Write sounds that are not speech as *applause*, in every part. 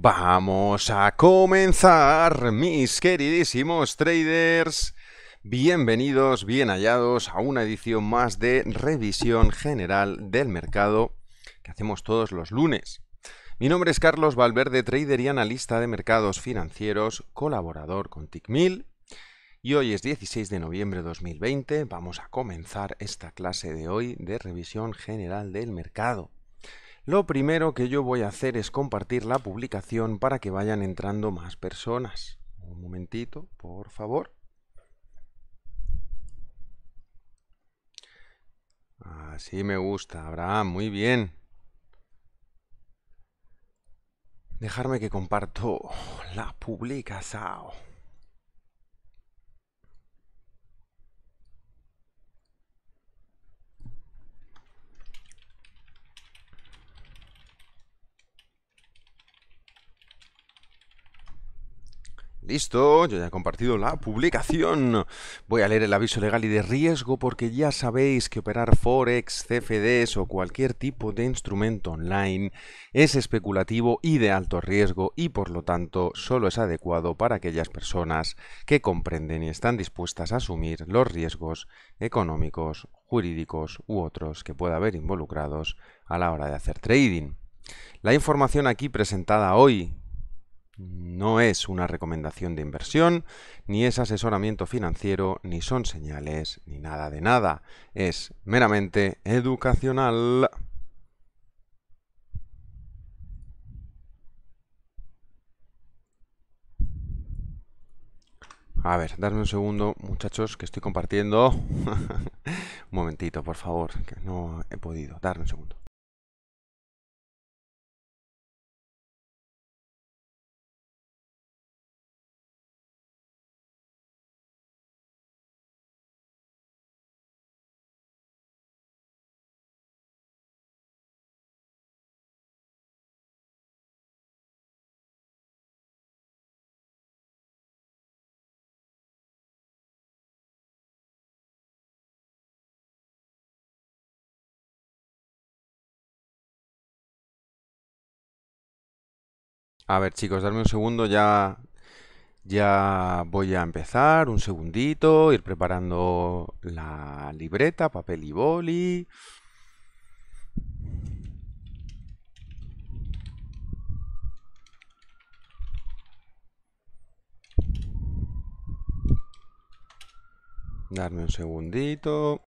Vamos a comenzar, mis queridísimos traders. Bienvenidos, bien hallados a una edición más de revisión general del mercado que hacemos todos los lunes. Mi nombre es Carlos Valverde, trader y analista de mercados financieros, colaborador con TICMIL. Y hoy es 16 de noviembre de 2020. Vamos a comenzar esta clase de hoy de revisión general del mercado. Lo primero que yo voy a hacer es compartir la publicación para que vayan entrando más personas. Un momentito, por favor. Así me gusta, Abraham, muy bien. Dejarme que comparto la publicación. Listo, yo ya he compartido la publicación. Voy a leer el aviso legal y de riesgo porque ya sabéis que operar forex, CFDs o cualquier tipo de instrumento online es especulativo y de alto riesgo y por lo tanto solo es adecuado para aquellas personas que comprenden y están dispuestas a asumir los riesgos económicos, jurídicos u otros que pueda haber involucrados a la hora de hacer trading. La información aquí presentada hoy no es una recomendación de inversión, ni es asesoramiento financiero, ni son señales, ni nada de nada. Es meramente educacional. A ver, darme un segundo, muchachos, que estoy compartiendo. *laughs* un momentito, por favor, que no he podido. Darme un segundo. A ver, chicos, darme un segundo, ya, ya voy a empezar. Un segundito, ir preparando la libreta, papel y boli. Darme un segundito.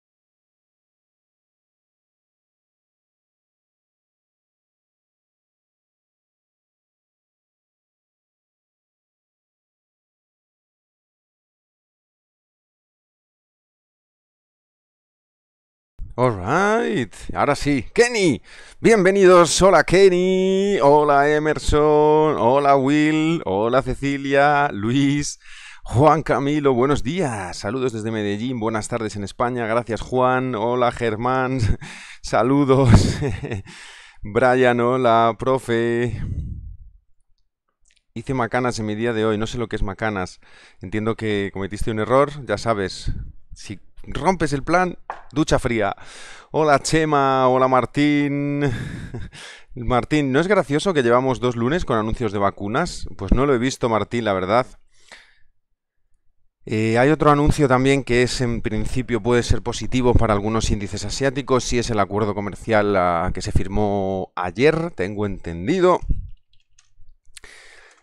Alright, ahora sí, Kenny, bienvenidos, hola Kenny, hola Emerson, hola Will, hola Cecilia, Luis, Juan Camilo, buenos días, saludos desde Medellín, buenas tardes en España, gracias Juan, hola Germán, *laughs* saludos, *laughs* Brian, hola profe. Hice macanas en mi día de hoy, no sé lo que es macanas, entiendo que cometiste un error, ya sabes, si rompes el plan, ducha fría. Hola Chema, hola Martín. *laughs* Martín, ¿no es gracioso que llevamos dos lunes con anuncios de vacunas? Pues no lo he visto, Martín, la verdad. Eh, hay otro anuncio también que es en principio puede ser positivo para algunos índices asiáticos, si es el acuerdo comercial ah, que se firmó ayer, tengo entendido.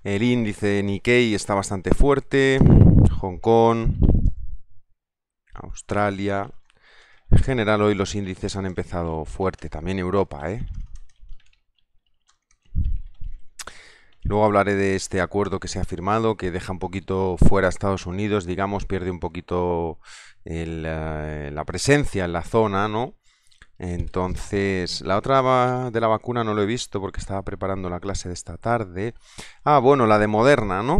El índice Nikkei está bastante fuerte, Hong Kong, Australia. En general hoy los índices han empezado fuerte, también Europa, ¿eh? Luego hablaré de este acuerdo que se ha firmado, que deja un poquito fuera a Estados Unidos, digamos, pierde un poquito eh, la presencia en la zona, ¿no? Entonces, la otra de la vacuna no lo he visto porque estaba preparando la clase de esta tarde. Ah, bueno, la de Moderna, ¿no?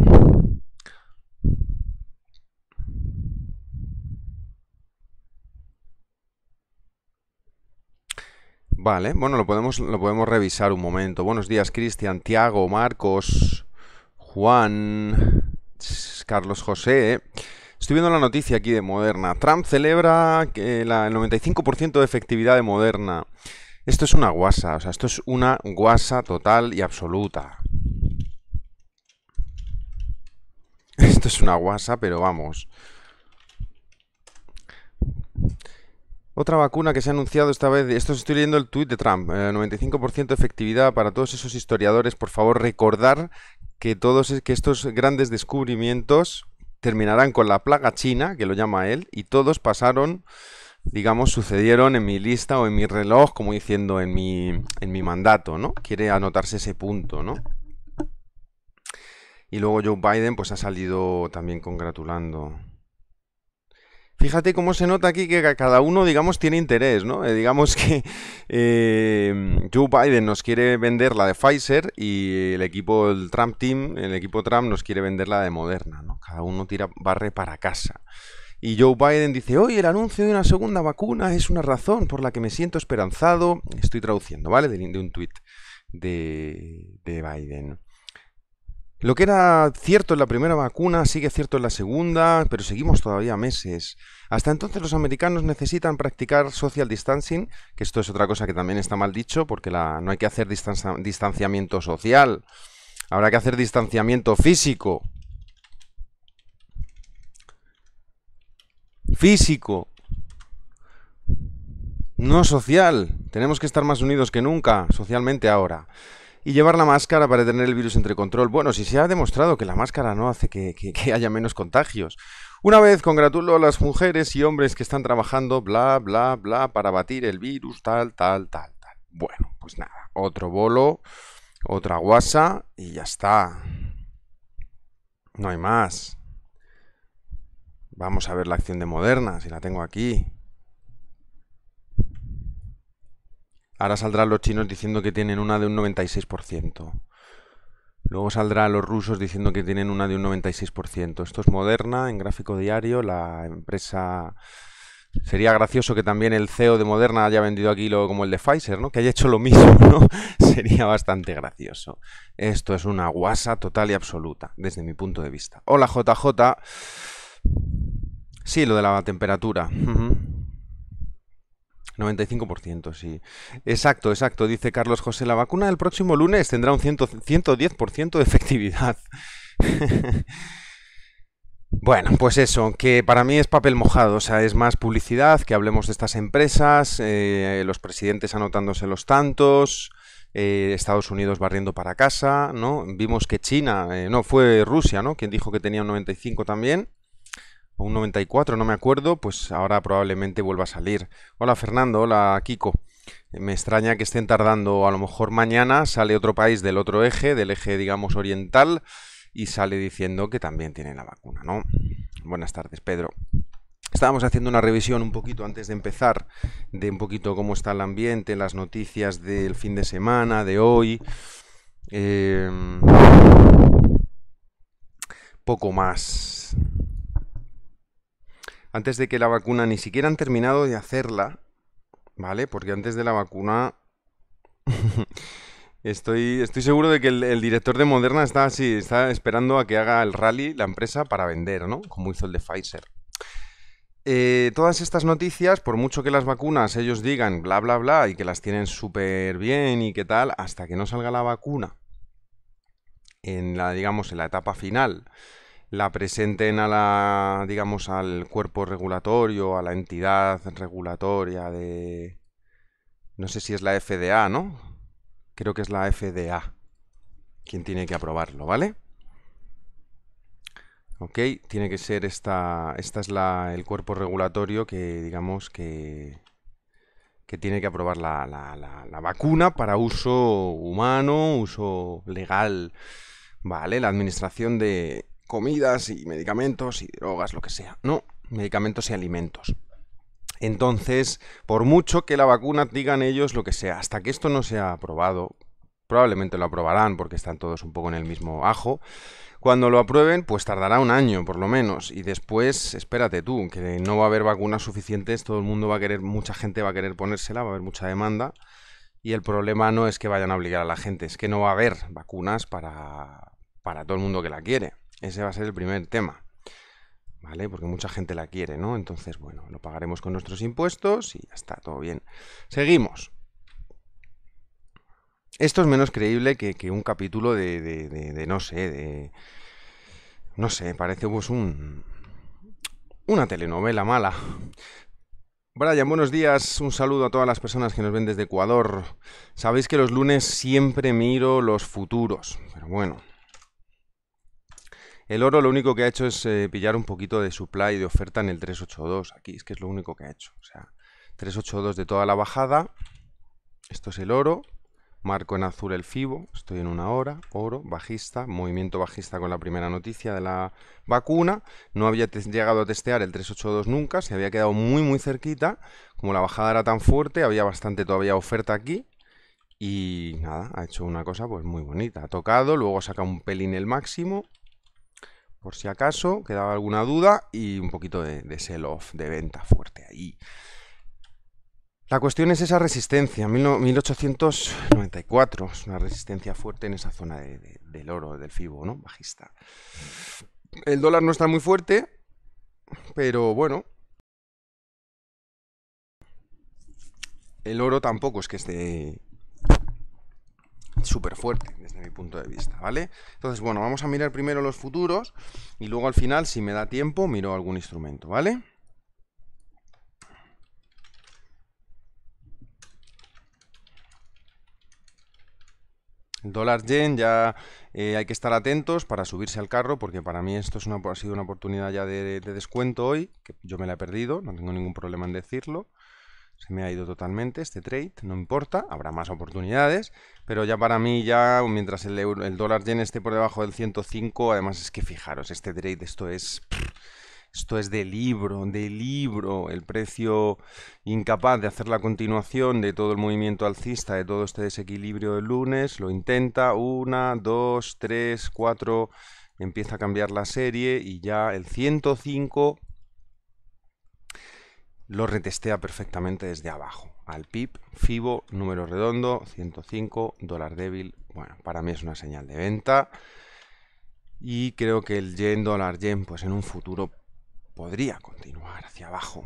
Vale, bueno, lo podemos, lo podemos revisar un momento. Buenos días, Cristian, Tiago, Marcos, Juan, Carlos José. Estoy viendo la noticia aquí de Moderna. Trump celebra que el 95% de efectividad de Moderna. Esto es una guasa, o sea, esto es una guasa total y absoluta. *laughs* Esto es una guasa, pero vamos. Otra vacuna que se ha anunciado esta vez, esto estoy leyendo el tuit de Trump, 95% eh, efectividad para todos esos historiadores, por favor recordar que todos estos grandes descubrimientos terminarán con la plaga china, que lo llama él, y todos pasaron, digamos, sucedieron en mi lista o en mi reloj, como diciendo en mi, en mi mandato, ¿no? Quiere anotarse ese punto, ¿no? Y luego Joe Biden pues ha salido también congratulando. Fíjate cómo se nota aquí que cada uno, digamos, tiene interés, ¿no? Eh, digamos que eh, Joe Biden nos quiere vender la de Pfizer y el equipo, el Trump Team, el equipo Trump nos quiere vender la de Moderna, ¿no? Cada uno tira barre para casa. Y Joe Biden dice, hoy el anuncio de una segunda vacuna es una razón por la que me siento esperanzado. Estoy traduciendo, ¿vale? De, un tuit de, de Biden. Lo que era cierto en la primera vacuna sigue cierto en la segunda, pero seguimos todavía meses. Hasta entonces los americanos necesitan practicar social distancing, que esto es otra cosa que también está mal dicho, porque la, no hay que hacer distanciamiento social, habrá que hacer distanciamiento físico. Físico. No social. Tenemos que estar más unidos que nunca, socialmente ahora. Y llevar la máscara para tener el virus entre control. Bueno, si se ha demostrado que la máscara no hace que, haya menos contagios. Una vez congratulo a las mujeres y hombres que están trabajando, bla, bla, bla, para batir el virus, tal, tal, tal, tal. Bueno, pues nada, otro bolo, otra guasa y ya está. No hay más. Vamos a ver la acción de Moderna, si la tengo aquí. Ahora saldrán los chinos diciendo que tienen una de un 96%. Luego saldrán los rusos diciendo que tienen una de un 96%. Esto es Moderna, en gráfico diario, la empresa... Sería gracioso que también el CEO de Moderna haya vendido aquí lo como el de Pfizer, ¿no? Que haya hecho lo mismo, *laughs* ¿no? Sería bastante gracioso. Esto es una guasa total y absoluta, desde mi punto de vista. Hola, JJ. Sí, lo de la temperatura. 95%, sí. Exacto, exacto, dice Carlos José. La vacuna del próximo lunes tendrá un 110% de efectividad. *laughs* Bueno, pues eso, que para mí es papel mojado, o sea, es más publicidad, que hablemos de estas empresas, eh, los presidentes anotándose los tantos, eh, Estados Unidos barriendo para casa, ¿no? Vimos que China, eh, no, fue Rusia, ¿no? Quien dijo que tenía un 95 también un 94, no me acuerdo, pues ahora probablemente vuelva a salir. Hola Fernando, hola Kiko. Eh, me extraña que estén tardando, a lo mejor mañana sale otro país del otro eje, del eje digamos oriental, y sale diciendo que también tiene la vacuna, ¿no? Buenas tardes, Pedro. Estábamos haciendo una revisión un poquito antes de empezar de un poquito cómo está el ambiente, las noticias del fin de semana, de hoy. Em, poco más antes de que la vacuna ni siquiera han terminado de hacerla, ¿vale? Porque antes de la vacuna... *laughs* estoy, estoy seguro de que el, director de Moderna está así, está esperando a que haga el rally la empresa para vender, ¿no? Como hizo el de Pfizer. Eh, todas estas noticias, por mucho que las vacunas ellos digan bla bla bla y que las tienen súper bien y qué tal, hasta que no salga la vacuna en la, digamos, en la etapa final la presenten a la, digamos, al cuerpo regulatorio, a la entidad regulatoria de, no sé si es la FDA, ¿no? Creo que es la FDA quien tiene que aprobarlo, ¿vale? Ok, tiene que ser esta, esta es la, el cuerpo regulatorio que, digamos, que, que tiene que aprobar la, la vacuna para uso humano, uso legal, ¿vale? La Administración de, comidas y medicamentos y drogas, lo que sea. No, medicamentos y alimentos. Entonces, por mucho que la vacuna digan ellos lo que sea, hasta que esto no sea aprobado, probablemente lo aprobarán porque están todos un poco en el mismo ajo. Cuando lo aprueben, pues tardará un año por lo menos. Y después, espérate tú, que no va a haber vacunas suficientes, todo el mundo va a querer, mucha gente va a querer ponérsela, va a haber mucha demanda. Y el problema no es que vayan a obligar a la gente, es que no va a haber vacunas para, para todo el mundo que la quiere. Ese va a ser el primer tema. ¿Vale? Porque mucha gente la quiere, ¿no? Entonces, bueno, lo pagaremos con nuestros impuestos y ya está, todo bien. Seguimos. Esto es menos creíble que, un capítulo de, de, no sé, de... No sé, parece pues un... Una telenovela mala. Brian, buenos días. Un saludo a todas las personas que nos ven desde Ecuador. Sabéis que los lunes siempre miro los futuros, pero bueno, el oro lo único que ha hecho es eh, pillar un poquito de supply y de oferta en el 382. Aquí es que es lo único que ha hecho. O sea, 382 de toda la bajada. Esto es el oro. Marco en azul el FIBO, estoy en una hora, oro, bajista, movimiento bajista con la primera noticia de la vacuna, no había llegado a testear el 382 nunca, se había quedado muy muy cerquita, como la bajada era tan fuerte, había bastante todavía oferta aquí, y nada, ha hecho una cosa pues muy bonita, ha tocado, luego saca un pelín el máximo, por si acaso quedaba alguna duda y un poquito de, sell-off, de venta fuerte ahí. La cuestión es esa resistencia, 1894, es una resistencia fuerte en esa zona de, del oro, del FIBO, ¿no? Bajista. El dólar no está muy fuerte, pero bueno. El oro tampoco es que esté súper fuerte desde mi punto de vista, ¿vale? Entonces, bueno, vamos a mirar primero los futuros y luego al final, si me da tiempo, miro algún instrumento, ¿vale? dólar yen ya eh, hay que estar atentos para subirse al carro porque para mí esto es una, ha sido una oportunidad ya de descuento hoy, que yo me la he perdido, no tengo ningún problema en decirlo. Se me ha ido totalmente este trade, no importa, habrá más oportunidades, pero ya para mí, ya mientras el, euro, el dólar yen esté por debajo del 105, además es que fijaros, este trade, esto es... Esto es de libro, de libro. El precio incapaz de hacer la continuación de todo el movimiento alcista, de todo este desequilibrio del lunes, lo intenta. Una, dos, 3, cuatro. Empieza a cambiar la serie y ya el 105 lo retestea perfectamente desde abajo. Al PIB, FIBO, número redondo, 105, dólar débil. Bueno, para mí es una señal de venta. Y creo que el yen, dólar yen, pues en un futuro podría continuar hacia abajo.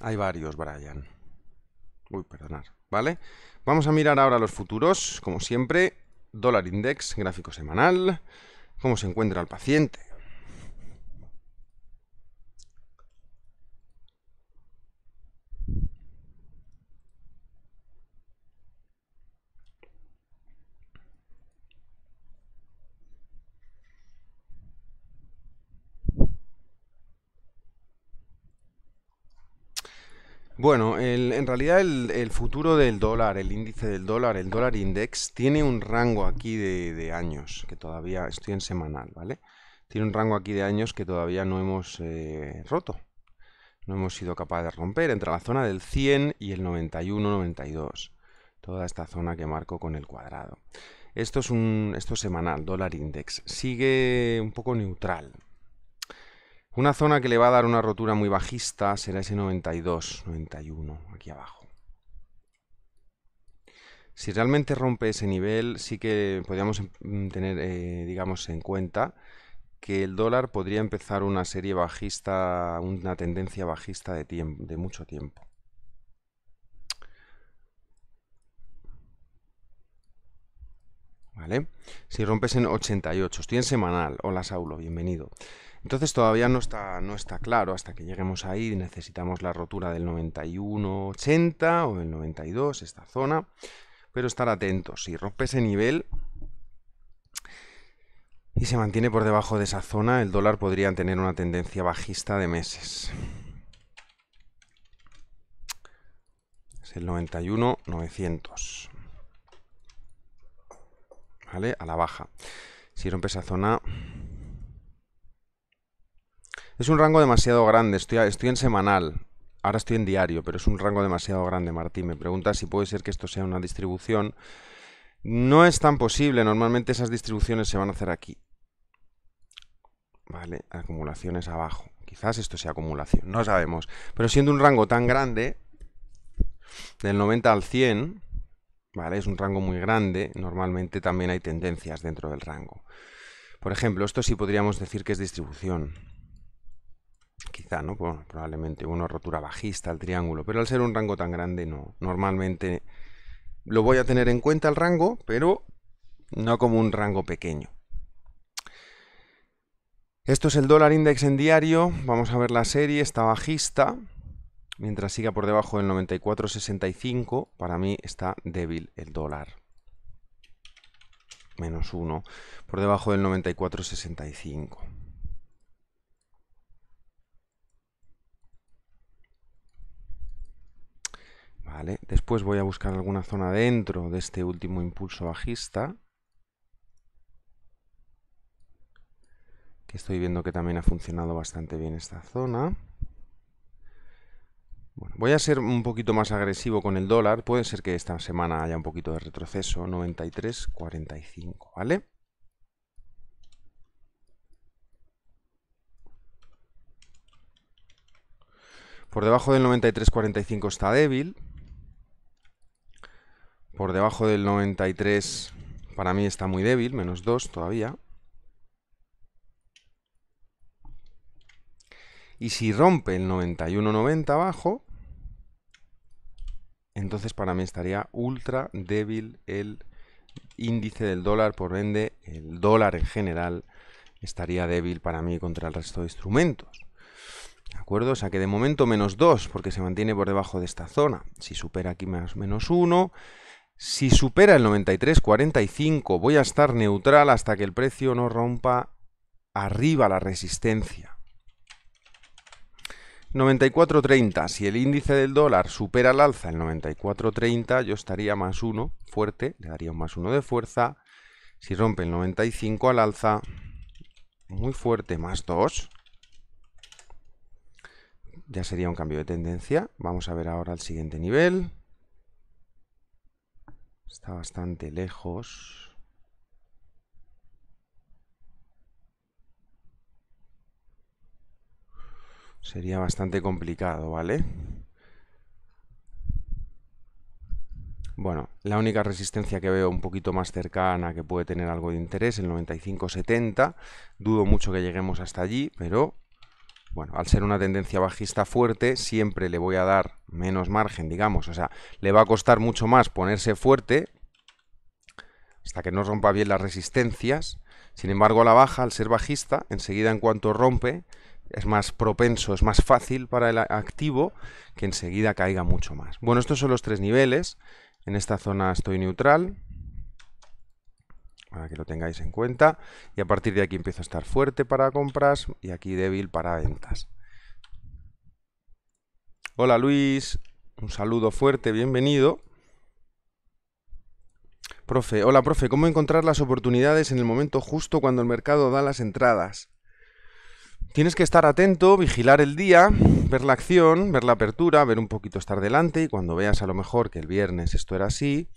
Hay varios, Brian. Uy, perdonar, ¿Vale? Vamos a mirar ahora los futuros, como siempre. Dólar index, gráfico semanal. ¿Cómo se encuentra el paciente? Bueno, en realidad el, futuro del dólar, el índice del dólar, el dólar index, tiene un rango aquí de, años, que todavía estoy en semanal, ¿vale? Tiene un rango aquí de años que todavía no hemos eh, roto, no hemos sido capaces de romper, entre la zona del 100 y el 91-92, toda esta zona que marco con el cuadrado. Esto es, un, esto es semanal, dólar index, sigue un poco neutral, una zona que le va a dar una rotura muy bajista será ese 92, 91, aquí abajo. Si realmente rompe ese nivel, sí que podríamos em, tener, eh, digamos, en cuenta que el dólar podría empezar una serie bajista, una tendencia bajista de, de mucho tiempo. ¿Vale? Si rompes en 88, estoy en semanal. Hola Saulo, bienvenido. Entonces todavía no está, no está claro hasta que lleguemos ahí, necesitamos la rotura del 91.80 o el 92, esta zona, pero estar atentos, si rompe ese nivel y se mantiene por debajo de esa zona, el dólar podría tener una tendencia bajista de meses. Es el 91.900. ¿Vale? A la baja. Si rompe esa zona, es un rango demasiado grande, estoy, en semanal, ahora estoy en diario, pero es un rango demasiado grande, Martín. Me pregunta si puede ser que esto sea una distribución. No es tan posible, normalmente esas distribuciones se van a hacer aquí. Vale, acumulaciones abajo. Quizás esto sea acumulación, no sabemos. Pero siendo un rango tan grande, del 90 al 100, ¿vale? Es un rango muy grande, normalmente también hay tendencias dentro del rango. Por ejemplo, esto sí podríamos decir que es distribución quizá, ¿no? probablemente una rotura bajista al triángulo, pero al ser un rango tan grande, no. Normalmente lo voy a tener en cuenta el rango, pero no como un rango pequeño. Esto es el dólar index en diario, vamos a ver la serie, está bajista, mientras siga por debajo del 94.65, para mí está débil el dólar. Menos uno por debajo del 94.65. Después voy a buscar alguna zona dentro de este último impulso bajista. Que estoy viendo que también ha funcionado bastante bien esta zona. voy a ser un poquito más agresivo con el dólar. Puede ser que esta semana haya un poquito de retroceso. 93.45, ¿vale? Por debajo del 93.45 está débil. Por debajo del 93 para mí está muy débil, menos 2 todavía. Y si rompe el 91.90 abajo, entonces para mí estaría ultra débil el índice del dólar, por vende. el dólar en general estaría débil para mí contra el resto de instrumentos. ¿De acuerdo? O sea que de momento menos 2, porque se mantiene por debajo de esta zona. Si supera aquí más menos 1, si supera el 93.45 voy a estar neutral hasta que el precio no rompa arriba la resistencia. 94.30, si el índice del dólar supera el alza el 94.30 yo estaría más uno, fuerte, le daría un más uno de fuerza. Si rompe el 95 al alza, muy fuerte, más 2. Ya sería un cambio de tendencia. Vamos a ver ahora el siguiente nivel. Está bastante lejos. Sería bastante complicado, ¿vale? Bueno, la única resistencia que veo un poquito más cercana que puede tener algo de interés, el 95-70. Dudo mucho que lleguemos hasta allí, pero bueno, al ser una tendencia bajista fuerte, siempre le voy a dar menos margen, digamos. O sea, le va a costar mucho más ponerse fuerte hasta que no rompa bien las resistencias. Sin embargo, a la baja, al ser bajista, enseguida en cuanto rompe, es más propenso, es más fácil para el activo que enseguida caiga mucho más. Bueno, estos son los tres niveles. En esta zona estoy neutral, para que lo tengáis en cuenta. Y a partir de aquí empiezo a estar fuerte para compras y aquí débil para ventas. Hola Luis, un saludo fuerte, bienvenido. Profe, hola profe, ¿cómo encontrar las oportunidades en el momento justo cuando el mercado da las entradas? Tienes que estar atento, vigilar el día, ver la acción, ver la apertura, ver un poquito estar delante y cuando veas a lo mejor que el viernes esto era así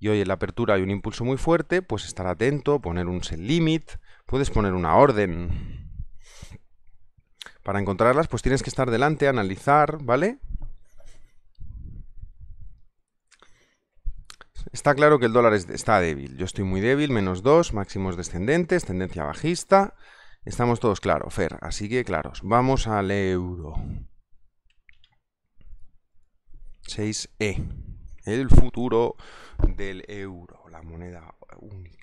y hoy en la apertura hay un impulso muy fuerte, pues estar atento, poner un set limit, puedes poner una orden, para encontrarlas, pues tienes que estar delante, analizar, ¿vale? Está claro que el dólar está débil. Yo estoy muy débil, menos 2, máximos descendentes, tendencia bajista. Estamos todos claros, Fer. Así que claros, vamos al euro. 6E. El futuro del euro, la moneda única.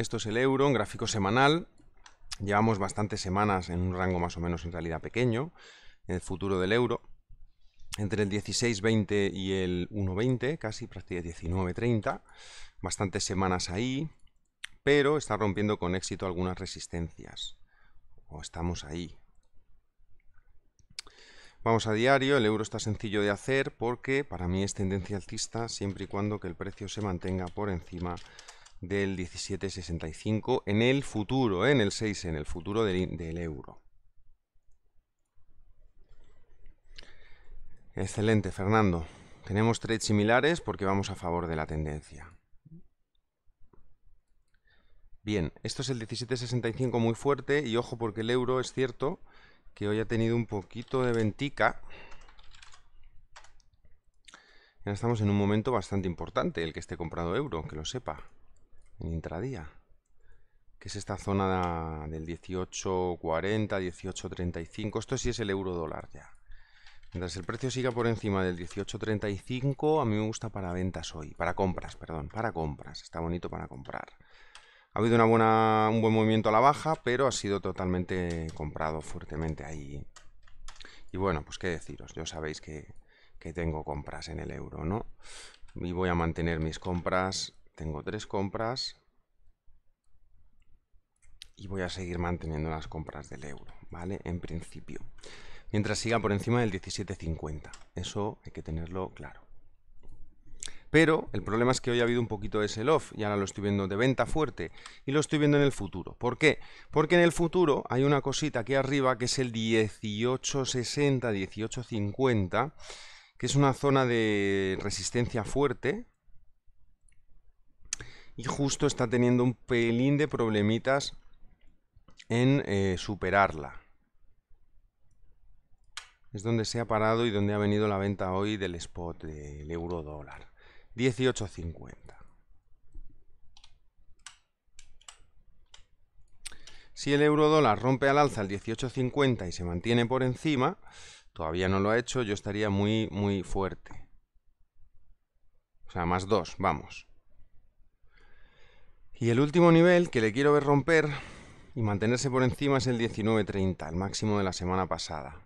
Esto es el euro, un gráfico semanal. Llevamos bastantes semanas en un rango más o menos en realidad pequeño, en el futuro del euro. Entre el 16.20 y el 1.20, casi prácticamente 19.30. Bastantes semanas ahí, pero está rompiendo con éxito algunas resistencias. O estamos ahí. Vamos a diario, el euro está sencillo de hacer porque para mí es tendencia alcista siempre y cuando que el precio se mantenga por encima del 1765 en el futuro, ¿eh? en el 6, en el futuro del, euro. Excelente, Fernando. Tenemos trades similares porque vamos a favor de la tendencia. Bien, esto es el 1765 muy fuerte y ojo porque el euro es cierto que hoy ha tenido un poquito de ventica. Ya estamos en un momento bastante importante, el que esté comprado euro, que lo sepa en intradía, que es esta zona del 18.40, 18.35. Esto sí es el euro dólar ya. Mientras el precio siga por encima del 18.35, a mí me gusta para ventas hoy, para compras, perdón, para compras. Está bonito para comprar. Ha habido una buena, un buen movimiento a la baja, pero ha sido totalmente comprado fuertemente ahí. Y bueno, pues qué deciros, yo sabéis que, que tengo compras en el euro, ¿no? Y voy a mantener mis compras tengo tres compras. Y voy a seguir manteniendo las compras del euro, ¿vale? En principio. Mientras siga por encima del 17.50. Eso hay que tenerlo claro. Pero el problema es que hoy ha habido un poquito de sell-off y ahora lo estoy viendo de venta fuerte y lo estoy viendo en el futuro. ¿Por qué? Porque en el futuro hay una cosita aquí arriba que es el 1860, 1850, que es una zona de resistencia fuerte y justo está teniendo un pelín de problemitas en eh, superarla. Es donde se ha parado y donde ha venido la venta hoy del spot del euro dólar. 18.50. Si el euro dólar rompe al alza el 18.50 y se mantiene por encima, todavía no lo ha hecho, yo estaría muy, muy fuerte. O sea, más 2, vamos. Y el último nivel que le quiero ver romper y mantenerse por encima es el 19.30, el máximo de la semana pasada.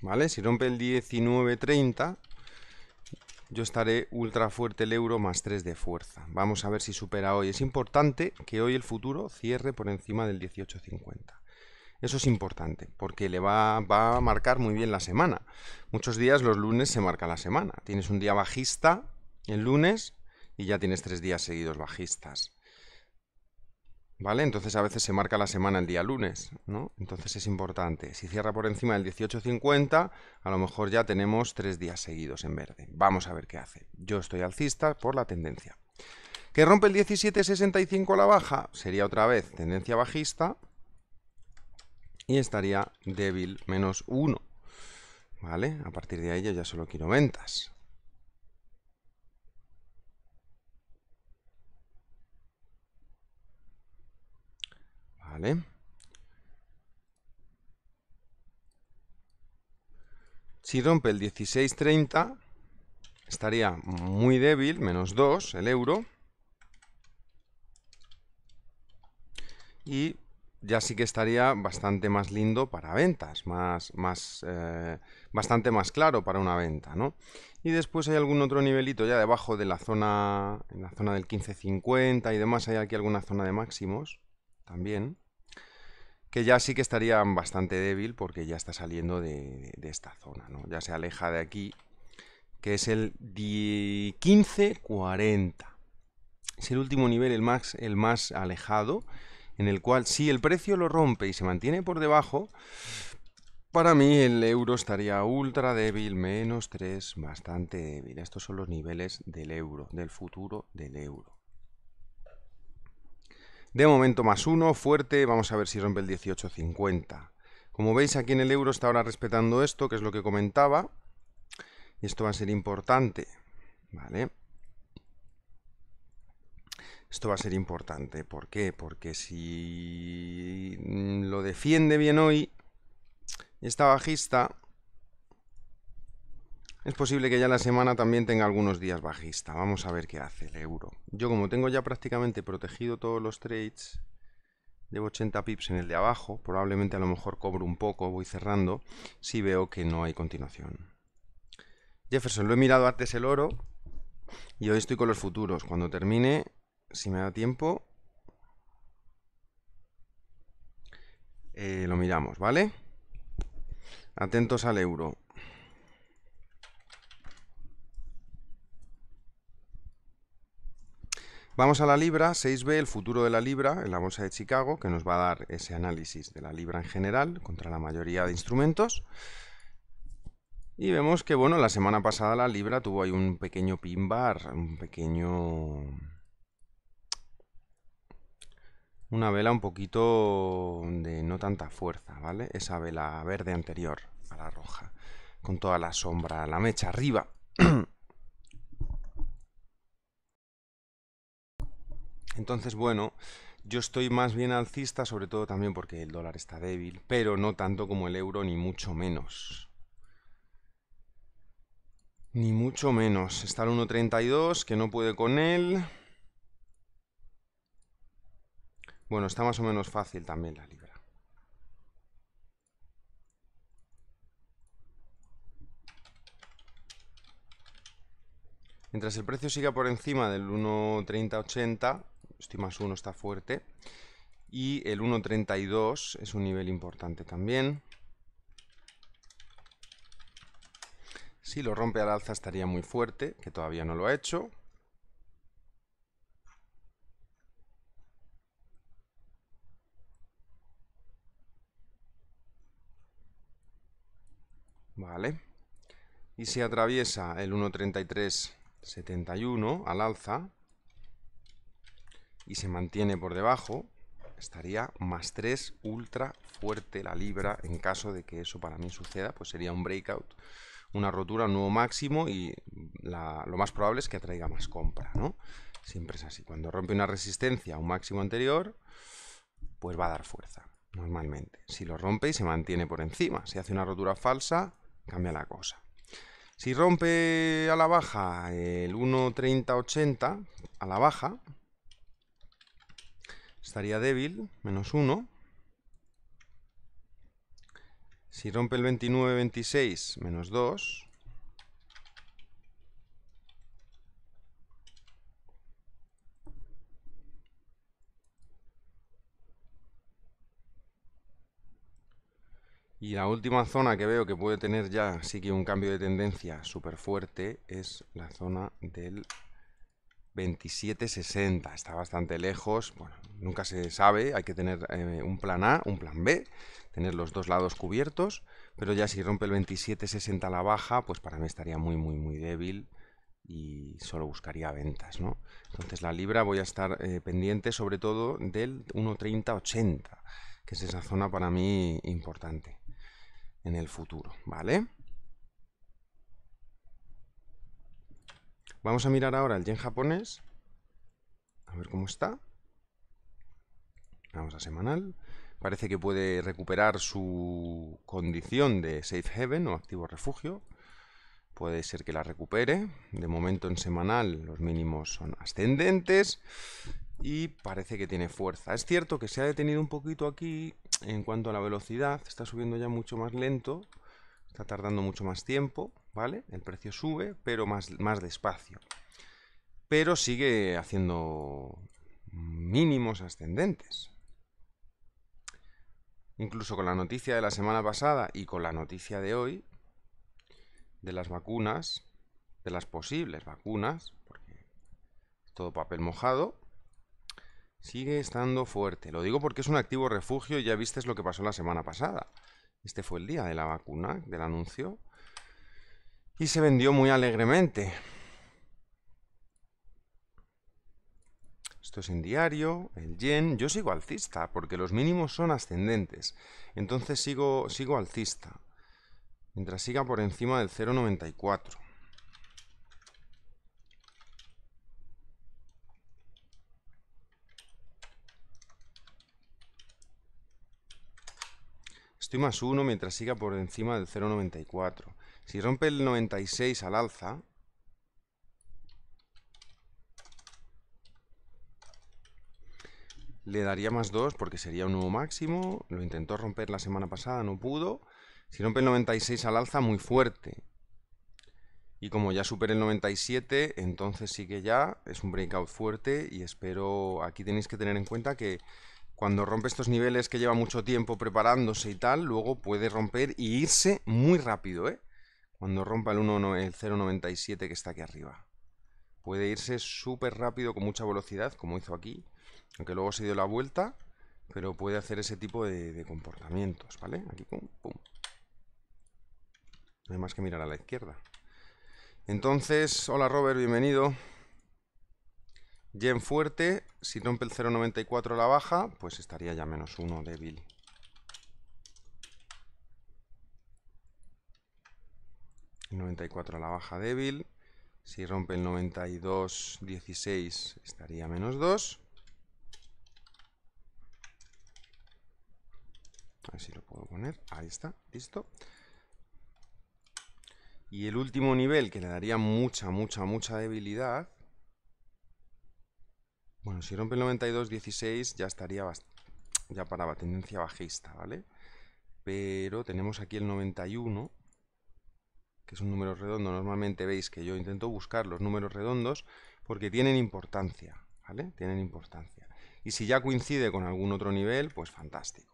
¿Vale? Si rompe el 19.30, yo estaré ultra fuerte el euro más 3 de fuerza. Vamos a ver si supera hoy. Es importante que hoy el futuro cierre por encima del 18.50. Eso es importante, porque le va, va a marcar muy bien la semana. Muchos días los lunes se marca la semana. Tienes un día bajista el lunes y ya tienes tres días seguidos bajistas. ¿Vale? Entonces a veces se marca la semana el día lunes, ¿no? Entonces es importante. Si cierra por encima del 18.50, a lo mejor ya tenemos tres días seguidos en verde. Vamos a ver qué hace. Yo estoy alcista por la tendencia. ¿Que rompe el 17.65 a la baja? Sería otra vez tendencia bajista y estaría débil menos 1. ¿Vale? A partir de ahí ya solo quiero ventas. ¿Vale? Si rompe el 16.30, estaría muy débil, menos 2, el euro. Y ya sí que estaría bastante más lindo para ventas, más, más, eh, bastante más claro para una venta, ¿no? Y después hay algún otro nivelito ya debajo de la zona, en la zona del 1550 y demás, hay aquí alguna zona de máximos también, que ya sí que estaría bastante débil porque ya está saliendo de, esta zona, ¿no? Ya se aleja de aquí, que es el 1540. Es el último nivel, el max el más alejado, en el cual si el precio lo rompe y se mantiene por debajo, para mí el euro estaría ultra débil, menos 3, bastante débil. Estos son los niveles del euro, del futuro del euro. De momento más uno, fuerte, vamos a ver si rompe el 1850. Como veis aquí en el euro está ahora respetando esto, que es lo que comentaba. esto va a ser importante, ¿vale? Esto va a ser importante. ¿Por qué? Porque si mm, lo defiende bien hoy, está bajista, es posible que ya la semana también tenga algunos días bajista. Vamos a ver qué hace el euro. Yo como tengo ya prácticamente protegido todos los trades, llevo 80 pips en el de abajo, probablemente a lo mejor cobro un poco, voy cerrando, si veo que no hay continuación. Jefferson, lo he mirado antes el oro y hoy estoy con los futuros. Cuando termine si me da tiempo, eh, lo miramos, ¿vale? Atentos al euro. Vamos a la libra, 6B, el futuro de la libra en la bolsa de Chicago, que nos va a dar ese análisis de la libra en general contra la mayoría de instrumentos. Y vemos que, bueno, la semana pasada la libra tuvo ahí un pequeño pin bar, un pequeño una vela un poquito de no tanta fuerza, ¿vale? Esa vela verde anterior a la roja, con toda la sombra, la mecha arriba. *clears throat* Entonces, bueno, yo estoy más bien alcista, sobre todo también porque el dólar está débil, pero no tanto como el euro, ni mucho menos. Ni mucho menos. Está el 1.32, que no puede con él. Bueno, está más o menos fácil también la libra. Mientras el precio siga por encima del 1.3080, estoy más 1 está fuerte, y el 1.32 es un nivel importante también. Si lo rompe al alza estaría muy fuerte, que todavía no lo ha hecho. ¿Vale? Y si atraviesa el 1.3371 al alza y se mantiene por debajo, estaría más 3 ultra fuerte la libra en caso de que eso para mí suceda, pues sería un breakout, una rotura, un nuevo máximo y lo más probable es que atraiga más compra, ¿no? Siempre es así. Cuando rompe una resistencia a un máximo anterior, pues va a dar fuerza, normalmente. Si lo rompe y se mantiene por encima, si hace una rotura falsa, cambia la cosa. Si rompe a la baja el 1.3080, a la baja, estaría débil, menos 1. Si rompe el 29.26, menos 2. Y la última zona que veo que puede tener ya sí que un cambio de tendencia súper fuerte es la zona del 27.60. Está bastante lejos, bueno, nunca se sabe, hay que tener eh, un plan A, un plan B, tener los dos lados cubiertos, pero ya si rompe el 27.60 a la baja, pues para mí estaría muy, muy, muy débil y solo buscaría ventas, Entonces la libra voy a estar eh, pendiente sobre todo del 1.30.80, que es esa zona para mí importante en el futuro, ¿vale? Vamos a mirar ahora el yen japonés, a ver cómo está. Vamos a semanal. Parece que puede recuperar su condición de safe haven o activo refugio. Puede ser que la recupere. De momento en semanal los mínimos son ascendentes y parece que tiene fuerza. Es cierto que se ha detenido un poquito aquí en cuanto a la velocidad, está subiendo ya mucho más lento, está tardando mucho más tiempo, ¿vale? El precio sube, pero más, más despacio. Pero sigue haciendo mínimos ascendentes. Incluso con la noticia de la semana pasada y con la noticia de hoy, de las vacunas, de las posibles vacunas, porque es todo papel mojado, Sigue estando fuerte. Lo digo porque es un activo refugio y ya viste lo que pasó la semana pasada. Este fue el día de la vacuna, del anuncio. Y se vendió muy alegremente. Esto es en diario, el yen. Yo sigo alcista porque los mínimos son ascendentes. Entonces sigo, sigo alcista. Mientras siga por encima del 0,94. estoy más 1 mientras siga por encima del 0,94. Si rompe el 96 al alza, le daría más 2 porque sería un nuevo máximo. Lo intentó romper la semana pasada, no pudo. Si rompe el 96 al alza, muy fuerte. Y como ya supera el 97, entonces sí que ya es un breakout fuerte y espero... Aquí tenéis que tener en cuenta que cuando rompe estos niveles que lleva mucho tiempo preparándose y tal, luego puede romper y irse muy rápido, ¿eh? Cuando rompa el, 0.97 que está aquí arriba. Puede irse súper rápido con mucha velocidad, como hizo aquí, aunque luego se dio la vuelta, pero puede hacer ese tipo de, de comportamientos, ¿vale? Aquí, pum, pum. No hay más que mirar a la izquierda. Entonces, hola Robert, bienvenido. Yen fuerte, si rompe el 0,94 a la baja, pues estaría ya menos 1 débil. El 94 a la baja débil. Si rompe el 92.16, estaría menos 2. A ver si lo puedo poner. Ahí está, listo. Y el último nivel que le daría mucha, mucha, mucha debilidad bueno, si rompe el 92, 16 ya estaría ya paraba, tendencia bajista, ¿vale? Pero tenemos aquí el 91, que es un número redondo. Normalmente veis que yo intento buscar los números redondos porque tienen importancia, ¿vale? Tienen importancia. Y si ya coincide con algún otro nivel, pues fantástico.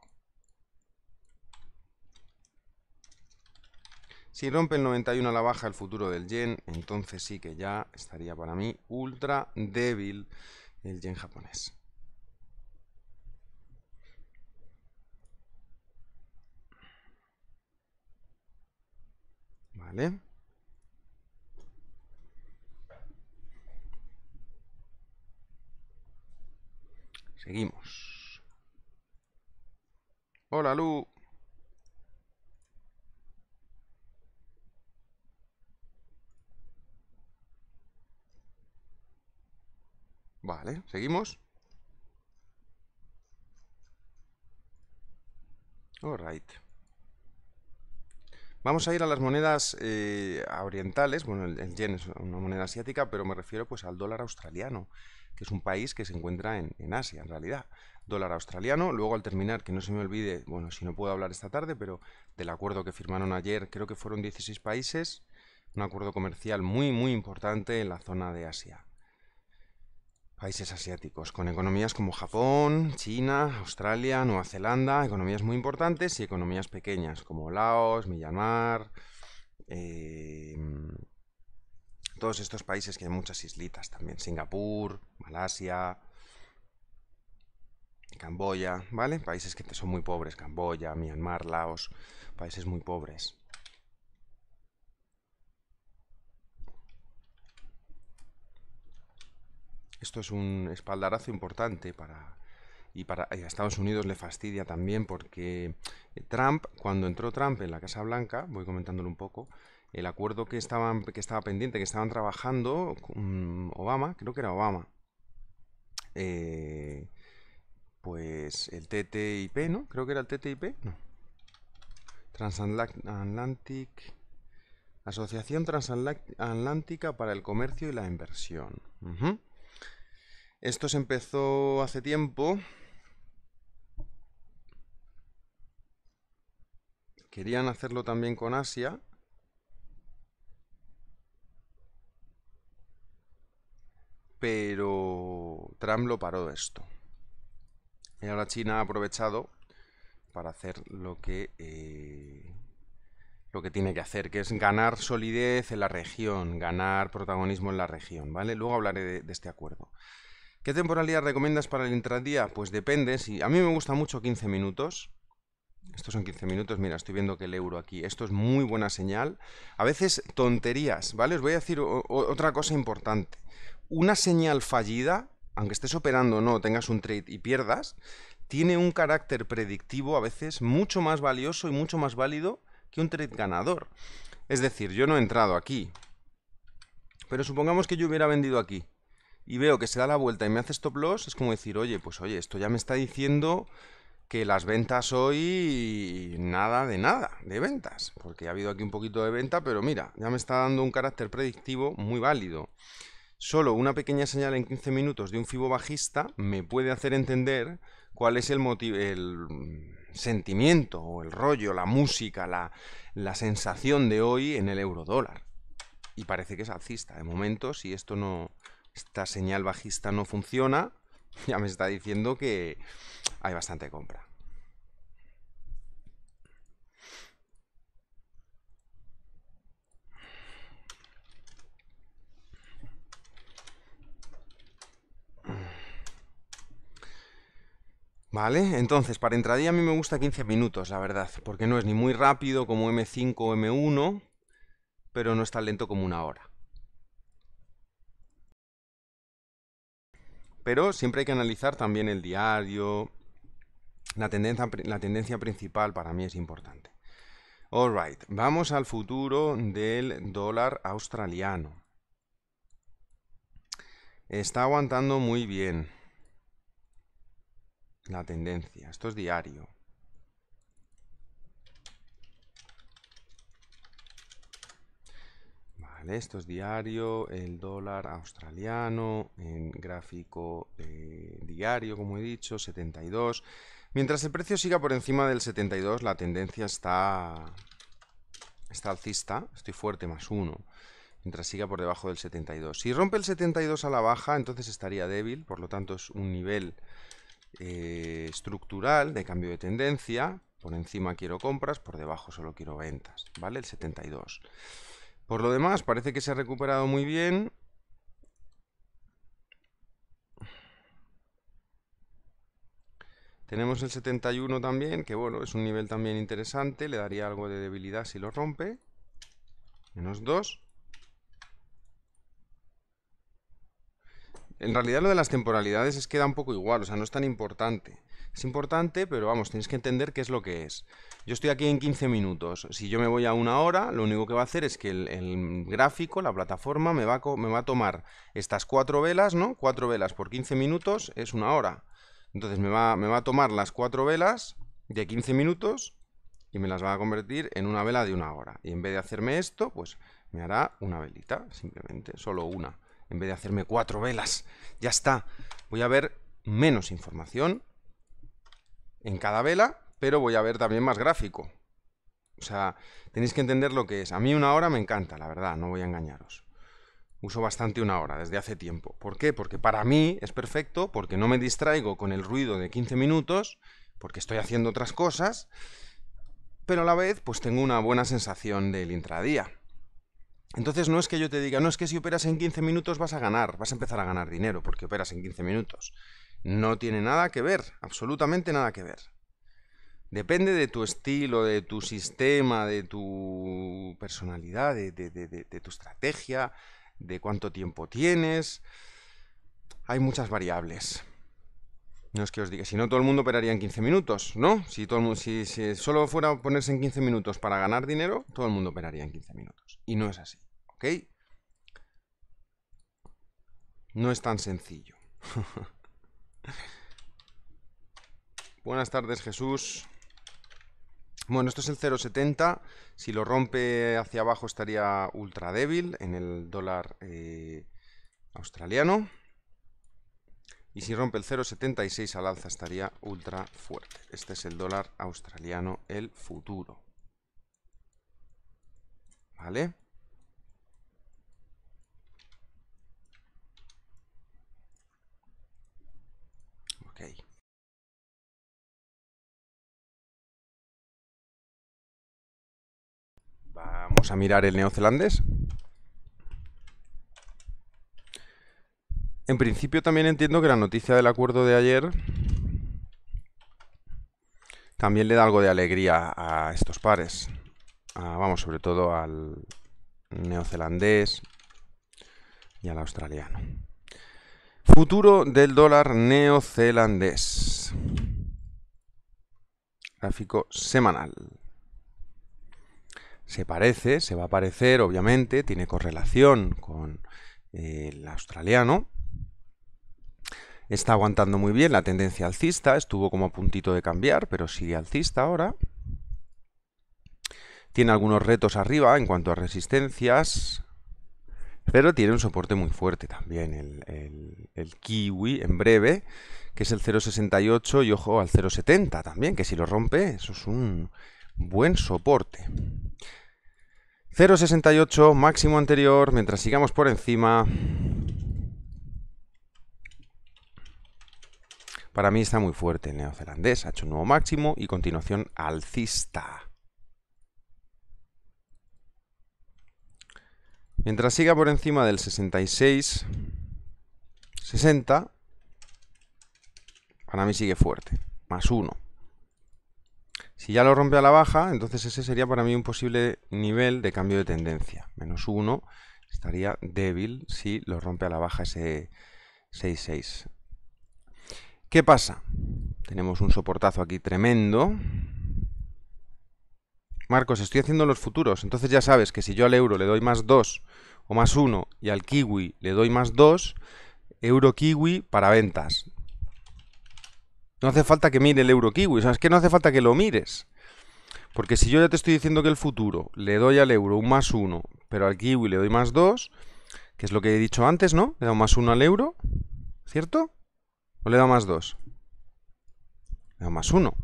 Si rompe el 91 a la baja el futuro del yen, entonces sí que ya estaría para mí ultra débil el yen japonés. Vale. Seguimos. Hola, Lu. Vale, seguimos. right Vamos a ir a las monedas eh, orientales, bueno, el, yen es una moneda asiática, pero me refiero pues al dólar australiano, que es un país que se encuentra en, en, Asia, en realidad. Dólar australiano, luego al terminar, que no se me olvide, bueno, si no puedo hablar esta tarde, pero del acuerdo que firmaron ayer, creo que fueron 16 países, un acuerdo comercial muy, muy importante en la zona de Asia países asiáticos, con economías como Japón, China, Australia, Nueva Zelanda, economías muy importantes y economías pequeñas como Laos, Myanmar, em, todos estos países que hay muchas islitas también, Singapur, Malasia, Camboya, ¿vale? Países que son muy pobres, Camboya, Myanmar, Laos, países muy pobres. Esto es un espaldarazo importante para... Y para eh, a Estados Unidos le fastidia también porque eh, Trump, cuando entró Trump en la Casa Blanca, voy comentándolo un poco, el acuerdo que, estaban, que estaba pendiente, que estaban trabajando con Obama, creo que era Obama, eh, pues el TTIP, ¿no? Creo que era el TTIP, no. Transatlantic Asociación Transatlántica para el Comercio y la Inversión. Esto se empezó hace tiempo. Querían hacerlo también con Asia. Pero Trump lo paró esto. Y ahora China ha aprovechado para hacer lo que, eh, lo que tiene que hacer, que es ganar solidez en la región, ganar protagonismo en la región. ¿vale? Luego hablaré de este acuerdo. ¿Qué temporalidad recomiendas para el intradía? Pues depende, si a mí me gusta mucho 15 minutos. Estos son 15 minutos, mira, estoy viendo que el euro aquí, esto es muy buena señal. A veces tonterías, ¿vale? Os voy a decir otra cosa importante. Una señal fallida, aunque estés operando o no, tengas un trade y pierdas, tiene un carácter predictivo a veces mucho más valioso y mucho más válido que un trade ganador. Es decir, yo no he entrado aquí, pero supongamos que yo hubiera vendido aquí, y veo que se da la vuelta y me hace stop loss, es como decir, oye, pues oye, esto ya me está diciendo que las ventas hoy nada de nada de ventas, porque ha habido aquí un poquito de venta, pero mira, ya me está dando un carácter predictivo muy válido. Solo una pequeña señal en 15 minutos de un fibo bajista me puede hacer entender cuál es el motivo, el sentimiento o el rollo, la música, la, la sensación de hoy en el euro dólar. Y parece que es alcista. De momento, si esto no, esta señal bajista no funciona, *laughs* ya me está diciendo que hay bastante compra. Vale, entonces para entradilla a mí me gusta 15 minutos, la verdad, porque no es ni muy rápido como M5 o M1, pero no es tan lento como una hora. Pero siempre hay que analizar también el diario. La tendencia, la tendencia principal para mí es importante. right vamos al futuro del dólar australiano. Está aguantando muy bien la tendencia. Esto es diario. esto es diario, el dólar australiano en gráfico eh, diario, como he dicho, 72. Mientras el precio siga por encima del 72, la tendencia está, está alcista, estoy fuerte, más uno Mientras siga por debajo del 72. Si rompe el 72 a la baja, entonces estaría débil, por lo tanto es un nivel eh, estructural de cambio de tendencia. Por encima quiero compras, por debajo solo quiero ventas, ¿vale? El 72. Por lo demás, parece que se ha recuperado muy bien. Tenemos el 71 también, que bueno, es un nivel también interesante. Le daría algo de debilidad si lo rompe. Menos 2. En realidad lo de las temporalidades es que da un poco igual, o sea, no es tan importante. Es importante, pero vamos, tienes que entender qué es lo que es. Yo estoy aquí en 15 minutos. Si yo me voy a una hora, lo único que va a hacer es que el, gráfico, la plataforma, me va, a, me va a tomar estas cuatro velas, ¿no? Cuatro velas por 15 minutos es una hora. Entonces me va, me va a tomar las cuatro velas de 15 minutos y me las va a convertir en una vela de una hora. Y en vez de hacerme esto, pues me hará una velita, simplemente, solo una en vez de hacerme cuatro velas. Ya está. Voy a ver menos información en cada vela, pero voy a ver también más gráfico. O sea, tenéis que entender lo que es. A mí una hora me encanta, la verdad, no voy a engañaros. Uso bastante una hora desde hace tiempo. ¿Por qué? Porque para mí es perfecto, porque no me distraigo con el ruido de 15 minutos, porque estoy haciendo otras cosas, pero a la vez pues tengo una buena sensación del intradía. Entonces no es que yo te diga, no es que si operas en 15 minutos vas a ganar, vas a empezar a ganar dinero porque operas en 15 minutos. No tiene nada que ver, absolutamente nada que ver. Depende de tu estilo, de tu sistema, de tu personalidad, de, de tu estrategia, de cuánto tiempo tienes. Hay muchas variables. No es que os diga, si no todo el mundo operaría en 15 minutos, ¿no? Si, todo mundo, si, solo fuera a ponerse en 15 minutos para ganar dinero, todo el mundo operaría en 15 minutos. Y no es así, ¿ok? No es tan sencillo. *laughs* Buenas tardes, Jesús. Bueno, esto es el 0,70. Si lo rompe hacia abajo estaría ultra débil en el dólar eh, australiano. Y si rompe el 0,76 al alza estaría ultra fuerte. Este es el dólar australiano, el futuro. ¿Vale? Ok. Vamos a mirar el neozelandés. En principio también entiendo que la noticia del acuerdo de ayer también le da algo de alegría a estos pares. vamos, sobre todo al neozelandés y al australiano. Futuro del dólar neozelandés. Gráfico semanal. Se parece, se va a parecer, obviamente, tiene correlación con el australiano, Está aguantando muy bien la tendencia alcista, estuvo como a puntito de cambiar, pero sigue alcista ahora. Tiene algunos retos arriba en cuanto a resistencias, pero tiene un soporte muy fuerte también el, kiwi en breve, que es el 0.68 y ojo al 0.70 también, que si lo rompe, eso es un buen soporte. 0.68 máximo anterior, mientras sigamos por encima, Para mí está muy fuerte el neozelandés, ha hecho un nuevo máximo y continuación alcista. Mientras siga por encima del 66, 60, para mí sigue fuerte, más 1. Si ya lo rompe a la baja, entonces ese sería para mí un posible nivel de cambio de tendencia. Menos 1 estaría débil si lo rompe a la baja ese 6.6. ¿Qué pasa? Tenemos un soportazo aquí tremendo. Marcos, estoy haciendo los futuros, entonces ya sabes que si yo al euro le doy más 2 o más 1 y al kiwi le doy más 2, euro kiwi para ventas. No hace falta que mire el euro kiwi, o sea, es que no hace falta que lo mires. Porque si yo ya te estoy diciendo que el futuro le doy al euro un más 1, pero al kiwi le doy más 2, que es lo que he dicho antes, ¿no? Le doy más 1 al euro, ¿cierto? ¿O le he dado más 2? Le he dado más 1.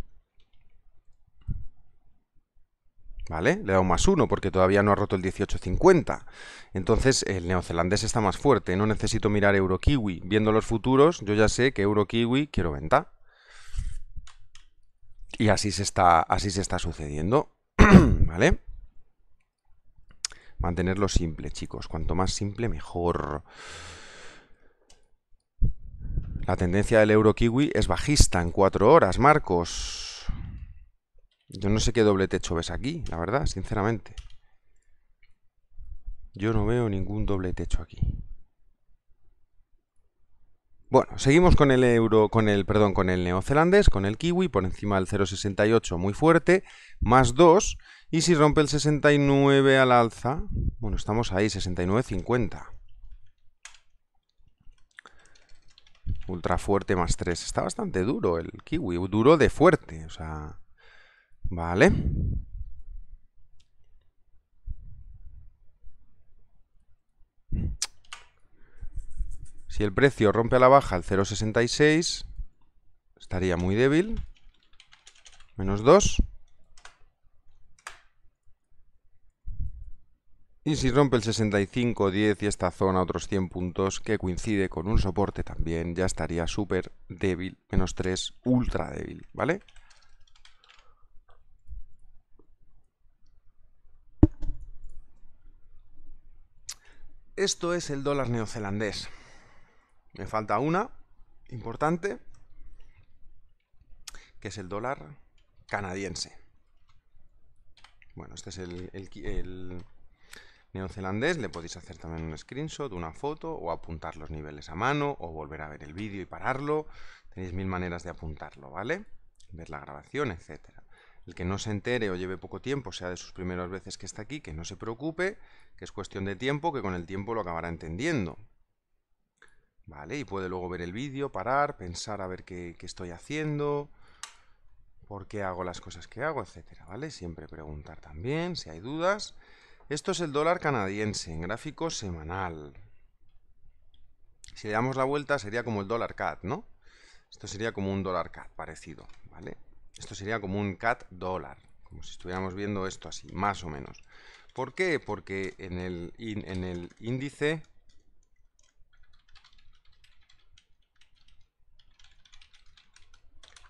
¿Vale? Le he dado más 1 porque todavía no ha roto el 1850. Entonces el neozelandés está más fuerte. No necesito mirar Eurokiwi. Viendo los futuros, yo ya sé que Eurokiwi quiero venta. Y así se está, así se está sucediendo. *clears throat* ¿Vale? Mantenerlo simple, chicos. Cuanto más simple, mejor. La tendencia del euro kiwi es bajista en cuatro horas, Marcos. Yo no sé qué doble techo ves aquí, la verdad, sinceramente. Yo no veo ningún doble techo aquí. Bueno, seguimos con el euro, con el, perdón, con el neozelandés, con el kiwi, por encima del 0,68 muy fuerte, más 2, y si rompe el 69 al alza, bueno, estamos ahí, 69,50. Ultra fuerte más 3. Está bastante duro el kiwi. Duro de fuerte. O sea. Vale. Si el precio rompe a la baja el 0,66, estaría muy débil. Menos 2. Y si rompe el 65-10 y esta zona otros 100 puntos, que coincide con un soporte también, ya estaría súper débil, menos 3, ultra débil, ¿vale? Esto es el dólar neozelandés. Me falta una, importante, que es el dólar canadiense. Bueno, este es el, neozelandés, le podéis hacer también un screenshot, una foto, o apuntar los niveles a mano, o volver a ver el vídeo y pararlo. Tenéis mil maneras de apuntarlo, ¿vale? Ver la grabación, etcétera. El que no se entere o lleve poco tiempo, sea de sus primeras veces que está aquí, que no se preocupe, que es cuestión de tiempo, que con el tiempo lo acabará entendiendo. ¿Vale? Y puede luego ver el vídeo, parar, pensar a ver qué, estoy haciendo, por qué hago las cosas que hago, etcétera, ¿vale? Siempre preguntar también si hay dudas esto es el dólar canadiense, en gráfico semanal. Si le damos la vuelta sería como el dólar CAD, ¿no? Esto sería como un dólar CAD, parecido, ¿vale? Esto sería como un CAD dólar, como si estuviéramos viendo esto así, más o menos. ¿Por qué? Porque en el, en el índice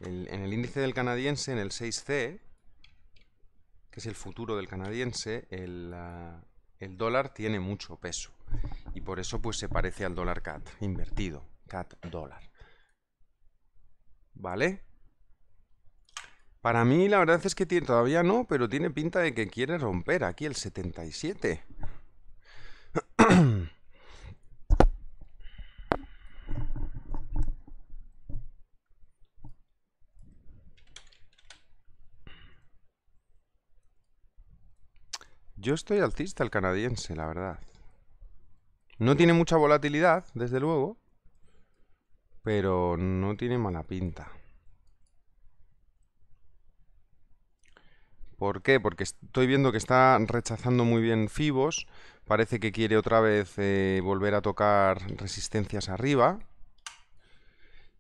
en el índice del canadiense, en el 6C, que es el futuro del canadiense, el, ah, el dólar tiene mucho peso y por eso pues se parece al dólar CAT, invertido, CAT dólar. ¿Vale? Para mí la verdad es que tiene, todavía no, pero tiene pinta de que quiere romper aquí el 77. *clears throat* Yo estoy alcista el canadiense, la verdad. No tiene mucha volatilidad, desde luego. Pero no tiene mala pinta. ¿Por qué? Porque estoy viendo que está rechazando muy bien Fibos. Parece que quiere otra vez eh, volver a tocar resistencias arriba.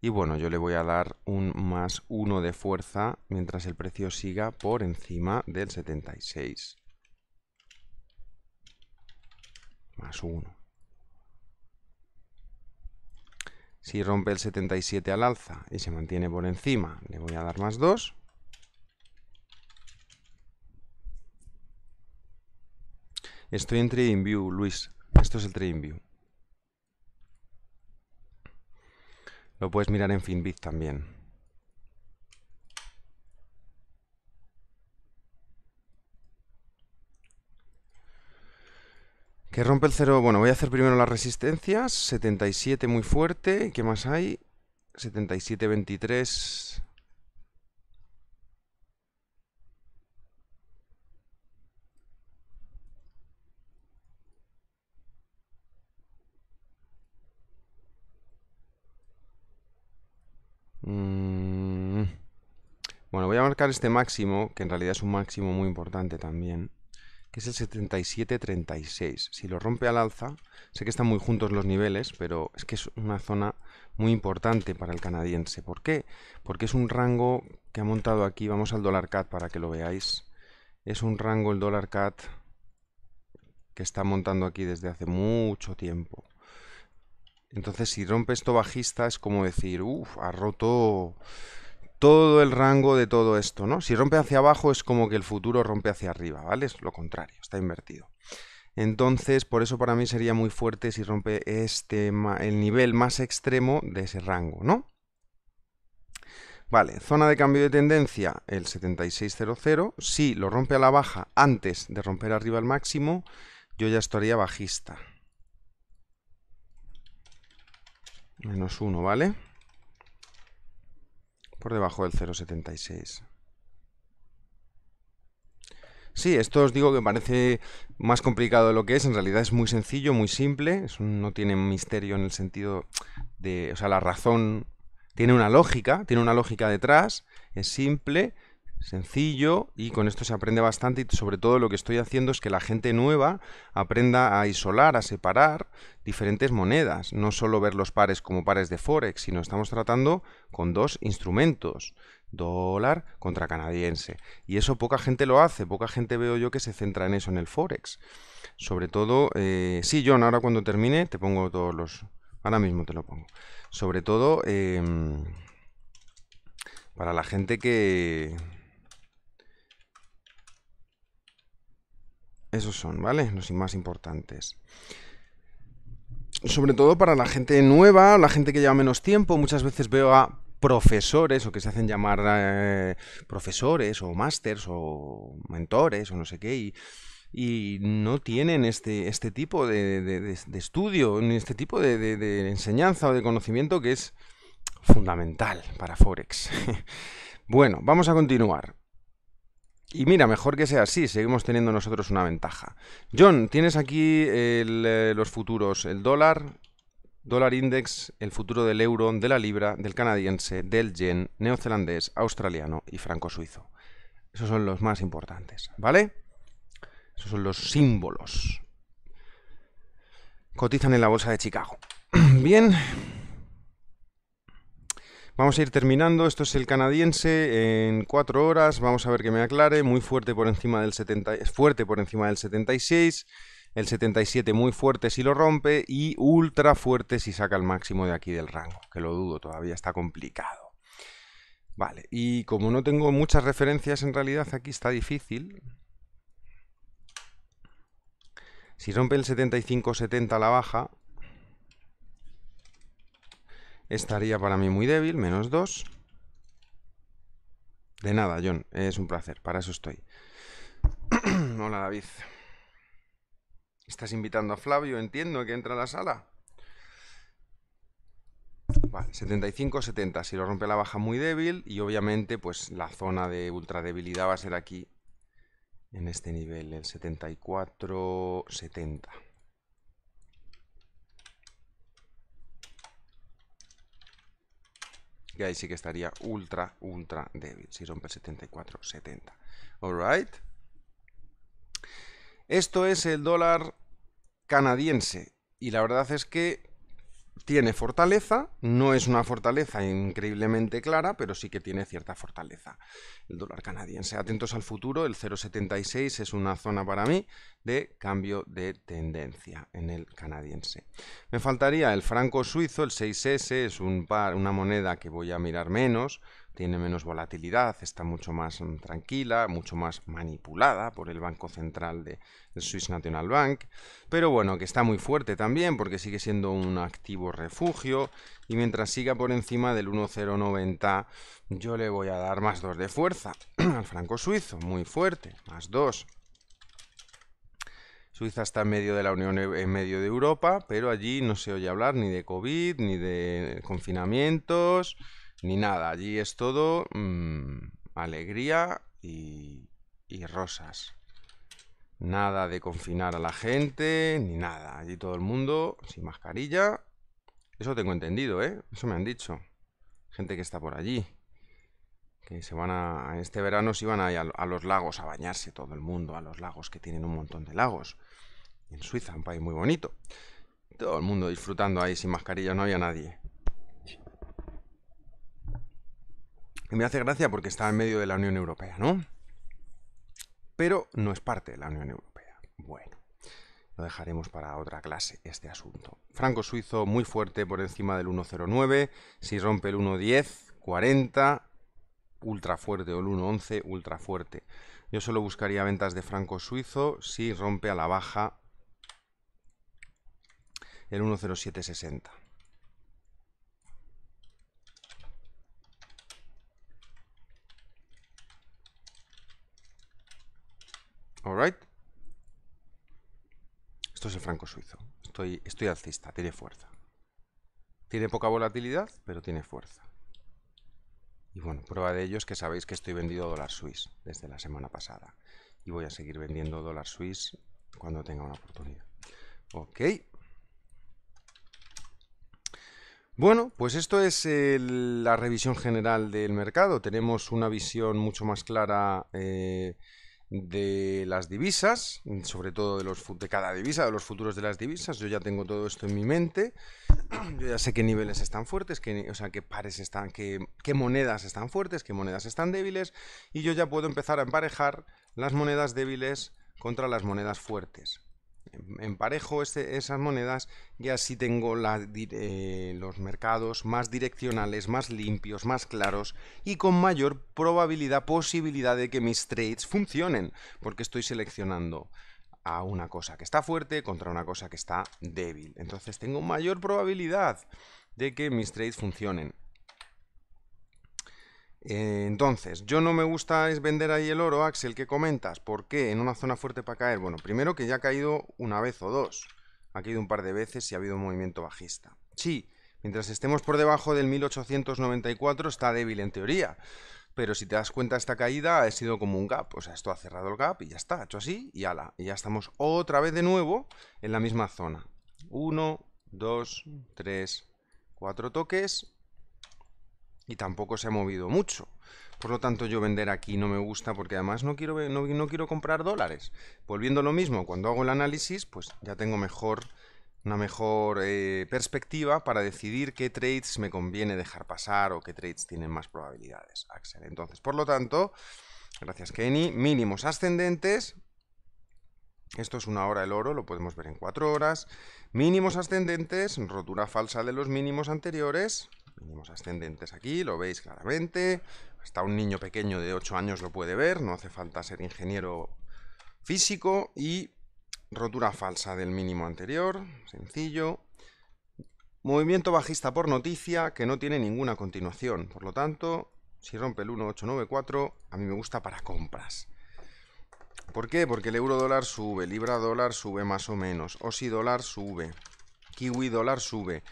Y bueno, yo le voy a dar un más uno de fuerza mientras el precio siga por encima del 76. más 1. Si rompe el 77 al alza y se mantiene por encima, le voy a dar más 2. Estoy en View, Luis. Esto es el Trading View. Lo puedes mirar en FinBit también. Que rompe el cero? Bueno, voy a hacer primero las resistencias. 77 muy fuerte. ¿Qué más hay? 77, 23. Mm. Bueno, voy a marcar este máximo, que en realidad es un máximo muy importante también que es el 7736. Si lo rompe al alza, sé que están muy juntos los niveles, pero es que es una zona muy importante para el canadiense. ¿Por qué? Porque es un rango que ha montado aquí, vamos al dólar CAD para que lo veáis. Es un rango el dólar CAD que está montando aquí desde hace mucho tiempo. Entonces si rompe esto bajista es como decir, uff, ha roto todo el rango de todo esto, ¿no? Si rompe hacia abajo es como que el futuro rompe hacia arriba, ¿vale? Es lo contrario, está invertido. Entonces, por eso para mí sería muy fuerte si rompe este el nivel más extremo de ese rango, ¿no? Vale, zona de cambio de tendencia, el 7600. Si lo rompe a la baja antes de romper arriba al máximo, yo ya estaría bajista. Menos 1, ¿vale? por debajo del 0,76. Sí, esto os digo que parece más complicado de lo que es. En realidad es muy sencillo, muy simple. no tiene misterio en el sentido de. O sea, la razón tiene una lógica, tiene una lógica detrás. Es simple sencillo y con esto se aprende bastante y sobre todo lo que estoy haciendo es que la gente nueva aprenda a isolar, a separar diferentes monedas, no solo ver los pares como pares de forex, sino estamos tratando con dos instrumentos, dólar contra canadiense. Y eso poca gente lo hace, poca gente veo yo que se centra en eso, en el forex. Sobre todo, eh, sí, John, ahora cuando termine te pongo todos los... Ahora mismo te lo pongo. Sobre todo... Em, para la gente que, Esos son, ¿vale? Los más importantes. Sobre todo para la gente nueva, la gente que lleva menos tiempo, muchas veces veo a profesores o que se hacen llamar eh, profesores o másters o mentores o no sé qué y, no tienen este, este tipo de, estudio, ni este tipo de, enseñanza o de conocimiento que es fundamental para Forex. *laughs* bueno, vamos a continuar. Y mira, mejor que sea así, seguimos teniendo nosotros una ventaja. John, tienes aquí eh, los futuros, el dólar, dólar index, el futuro del euro, de la libra, del canadiense, del yen, neozelandés, australiano y franco suizo. Esos son los más importantes, ¿vale? Esos son los símbolos. Cotizan en la bolsa de Chicago. *clears throat* Bien, Vamos a ir terminando, esto es el canadiense en 4 horas, vamos a ver que me aclare, muy fuerte por encima del 70, fuerte por encima del 76, el 77 muy fuerte si lo rompe y ultra fuerte si saca el máximo de aquí del rango, que lo dudo, todavía está complicado. Vale, y como no tengo muchas referencias en realidad aquí está difícil. Si rompe el 75-70 a la baja, estaría para mí muy débil, menos 2. De nada, John, es un placer, para eso estoy. *clears throat* Hola, David. ¿Estás invitando a Flavio? Entiendo que entra a la sala. Vale, 75-70. Si lo rompe la baja muy débil y obviamente pues la zona de ultra debilidad va a ser aquí en este nivel, el 74-70. Y ahí sí que estaría ultra, ultra débil. Si rompe 74, 70. right? Esto es el dólar canadiense. Y la verdad es que tiene fortaleza, no es una fortaleza increíblemente clara, pero sí que tiene cierta fortaleza. El dólar canadiense, atentos al futuro, el 0,76 es una zona para mí de cambio de tendencia en el canadiense. Me faltaría el franco suizo, el 6S es un par, una moneda que voy a mirar menos, tiene menos volatilidad, está mucho más mm, tranquila, mucho más manipulada por el Banco Central de, Swiss National Bank, pero bueno, que está muy fuerte también porque sigue siendo un activo refugio y mientras siga por encima del 1,090 yo le voy a dar más 2 de fuerza *clears throat* al franco suizo, muy fuerte, más dos Suiza está en medio de la Unión, en medio de Europa, pero allí no se oye hablar ni de COVID, ni de confinamientos, ni nada. Allí es todo mm, alegría y, rosas. Nada de confinar a la gente, ni nada. Allí todo el mundo sin mascarilla. Eso tengo entendido, ¿eh? Eso me han dicho. Gente que está por allí. Que se van a... Este verano se iban a, a los lagos a bañarse todo el mundo. A los lagos, que tienen un montón de lagos. En Suiza, un país muy bonito. Todo el mundo disfrutando ahí sin mascarilla, no había nadie. me hace gracia porque está en medio de la Unión Europea, ¿no? Pero no es parte de la Unión Europea. Bueno, lo dejaremos para otra clase este asunto. Franco suizo muy fuerte por encima del 1.09. Si rompe el 1.10, 40. Ultra fuerte o el 1.11, ultra fuerte. Yo solo buscaría ventas de franco suizo si rompe a la baja el 1.0760. Alright. Esto es el franco suizo. Estoy, estoy alcista, tiene fuerza. Tiene poca volatilidad, pero tiene fuerza. Y bueno, prueba de ello es que sabéis que estoy vendido dólar suizo desde la semana pasada. Y voy a seguir vendiendo dólar suizo cuando tenga una oportunidad. Ok. Bueno, pues esto es la revisión general del mercado. Tenemos una visión mucho más clara eh, de las divisas, sobre todo de, los, de cada divisa, de los futuros de las divisas. Yo ya tengo todo esto en mi mente. *clears throat* Yo ya sé qué niveles están fuertes, sea, qué pares están, qué monedas están fuertes, qué monedas están débiles. Y yo ya puedo empezar a emparejar las monedas débiles contra las monedas fuertes emparejo este, esas monedas y así tengo eh, los mercados más direccionales, más limpios, más claros y con mayor probabilidad, posibilidad de que mis trades funcionen, porque estoy seleccionando a una cosa que está fuerte contra una cosa que está débil. Entonces tengo mayor probabilidad de que mis trades funcionen. Eh, entonces, yo no me gusta es vender ahí el oro, Axel, que comentas. ¿Por qué? En una zona fuerte para caer. Bueno, primero que ya ha caído una vez o dos. Ha caído un par de veces y ha habido un movimiento bajista. Sí, mientras estemos por debajo del 1894 está débil en teoría. Pero si te das cuenta, esta caída ha sido como un gap. O sea, esto ha cerrado el gap y ya está. hecho así y ala. Y ya estamos otra vez de nuevo en la misma zona. Uno, dos, tres, cuatro toques y tampoco se ha movido mucho. Por lo tanto, yo vender aquí no me gusta porque además no quiero, no, no quiero comprar dólares. Volviendo lo mismo, cuando hago el análisis, pues ya tengo mejor una mejor eh, perspectiva para decidir qué trades me conviene dejar pasar o qué trades tienen más probabilidades, Axel. Entonces, por lo tanto, gracias Kenny, mínimos ascendentes. Esto es una hora el oro, lo podemos ver en cuatro horas. Mínimos ascendentes, rotura falsa de los mínimos anteriores. Mínimos ascendentes aquí, lo veis claramente. Hasta un niño pequeño de 8 años lo puede ver, no hace falta ser ingeniero físico. Y rotura falsa del mínimo anterior, sencillo. Movimiento bajista por noticia que no tiene ninguna continuación. Por lo tanto, si rompe el 1894, a mí me gusta para compras. ¿Por qué? Porque el euro dólar sube, libra dólar sube más o menos, osi dólar sube, kiwi dólar sube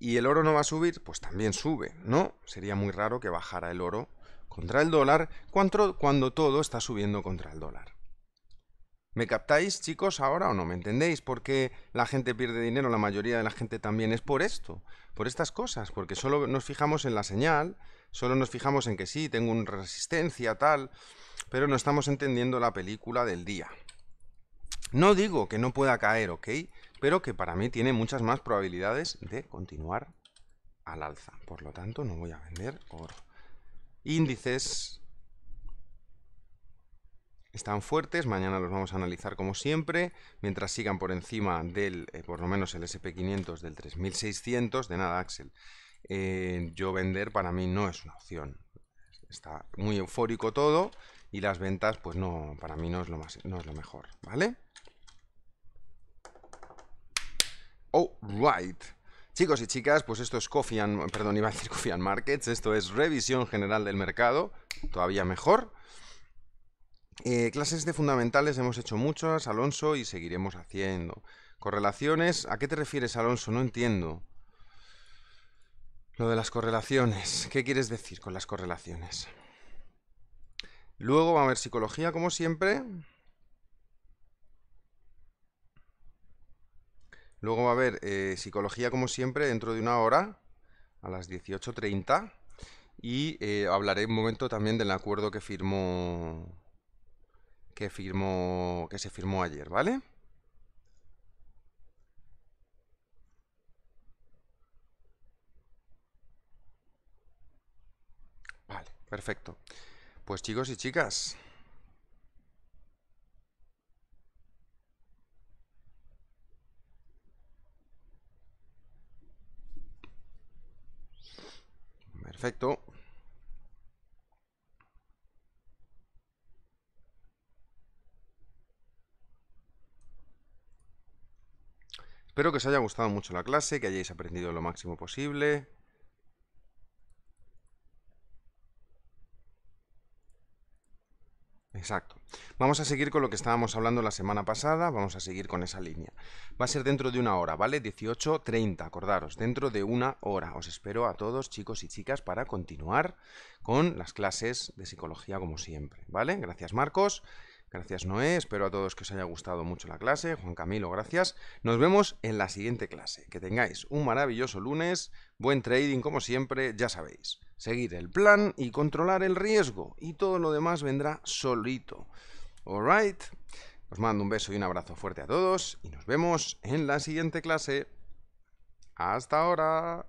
y el oro no va a subir, pues también sube, ¿no? Sería muy raro que bajara el oro contra el dólar cuando, todo está subiendo contra el dólar. ¿Me captáis, chicos, ahora o no? ¿Me entendéis? Porque la gente pierde dinero, la mayoría de la gente también es por esto, por estas cosas, porque solo nos fijamos en la señal, solo nos fijamos en que sí, tengo una resistencia, tal, pero no estamos entendiendo la película del día. No digo que no pueda caer, ¿ok? pero que para mí tiene muchas más probabilidades de continuar al alza. Por lo tanto, no voy a vender oro. Índices están fuertes, mañana los vamos a analizar como siempre, mientras sigan por encima del, eh, por lo menos el SP500 del 3600, de nada Axel, eh, yo vender para mí no es una opción, está muy eufórico todo y las ventas pues no, para mí no es lo, más, no es lo mejor, ¿vale? Oh right! Chicos y chicas, pues esto es Cofian... perdón, iba a decir Cofian Markets, esto es revisión general del mercado, todavía mejor. Eh, clases de fundamentales hemos hecho muchas, Alonso, y seguiremos haciendo. Correlaciones, ¿a qué te refieres, Alonso? No entiendo. Lo de las correlaciones, ¿qué quieres decir con las correlaciones? Luego va a haber psicología, como siempre. Luego va a haber eh, psicología, como siempre, dentro de una hora, a las 18.30. Y eh, hablaré un momento también del acuerdo que firmó. Que firmó. que se firmó ayer, ¿vale? Vale, perfecto. Pues chicos y chicas. Perfecto. Espero que os haya gustado mucho la clase, que hayáis aprendido lo máximo posible. Exacto. Vamos a seguir con lo que estábamos hablando la semana pasada, vamos a seguir con esa línea. Va a ser dentro de una hora, ¿vale? 18.30, acordaros, dentro de una hora. Os espero a todos, chicos y chicas, para continuar con las clases de psicología como siempre, ¿vale? Gracias Marcos, gracias Noé, espero a todos que os haya gustado mucho la clase. Juan Camilo, gracias. Nos vemos en la siguiente clase. Que tengáis un maravilloso lunes, buen trading como siempre, ya sabéis seguir el plan y controlar el riesgo y todo lo demás vendrá solito. right? os mando un beso y un abrazo fuerte a todos y nos vemos en la siguiente clase. Hasta ahora.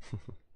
*laughs*